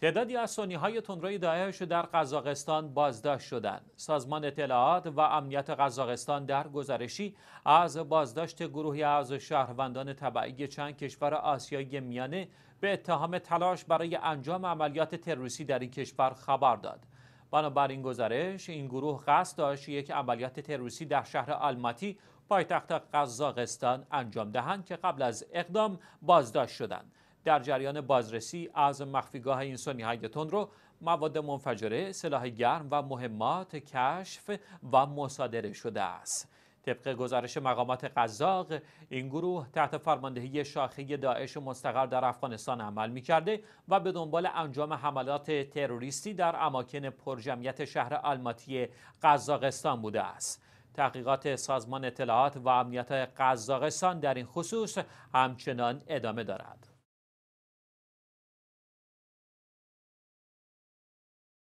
تعدادی از سنی های تندروی داعش در قزاقستان بازداشت شدند. سازمان اطلاعات و امنیت قزاقستان در گزارشی از بازداشت گروهی از شهروندان طبعی چند کشور آسیای میانه به اتهام تلاش برای انجام عملیات تروریستی در این کشور خبر داد. این گزارش این گروه قصد داشت یک عملیات تروریستی در شهر آلماتی پایتخت قزاقستان انجام دهند که قبل از اقدام بازداشت شدند. در جریان بازرسی از مخفیگاه اینسونی هایتون رو مواد منفجره، سلاح گرم و مهمات کشف و مصادره شده است. طبق گزارش مقامات قزاق این گروه تحت فرماندهی شاخه داعش مستقر در افغانستان عمل می کرده و به دنبال انجام حملات تروریستی در اماکن پرجمعیت شهر آلماتی قزاقستان بوده است. تحقیقات سازمان اطلاعات و امنیت قزاقستان در این خصوص همچنان ادامه دارد.